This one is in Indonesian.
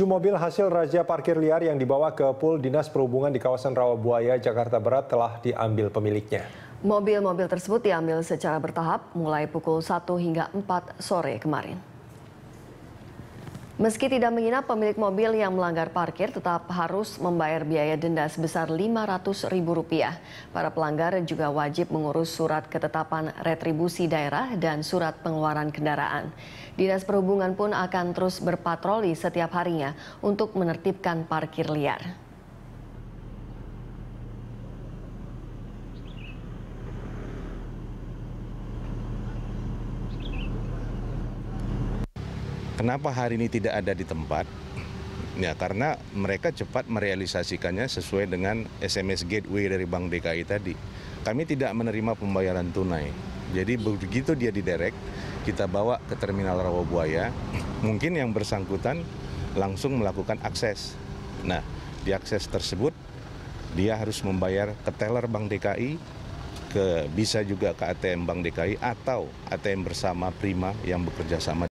Tujuh mobil hasil razia parkir liar yang dibawa ke pool Dinas Perhubungan di kawasan Rawabuaya, Jakarta Barat telah diambil pemiliknya. Mobil-mobil tersebut diambil secara bertahap mulai pukul 1 hingga 4 sore kemarin. Meski tidak menginap, pemilik mobil yang melanggar parkir tetap harus membayar biaya denda sebesar Rp500.000. Para pelanggar juga wajib mengurus surat ketetapan retribusi daerah dan surat pengeluaran kendaraan. Dinas Perhubungan pun akan terus berpatroli setiap harinya untuk menertibkan parkir liar. Kenapa hari ini tidak ada di tempat? Ya, karena mereka cepat merealisasikannya sesuai dengan SMS gateway dari Bank DKI tadi. Kami tidak menerima pembayaran tunai. Jadi begitu dia diderek, kita bawa ke terminal Rawabuaya, mungkin yang bersangkutan langsung melakukan akses. Nah, di akses tersebut dia harus membayar ke teller Bank DKI, ke bisa juga ke ATM Bank DKI atau ATM bersama Prima yang bekerja sama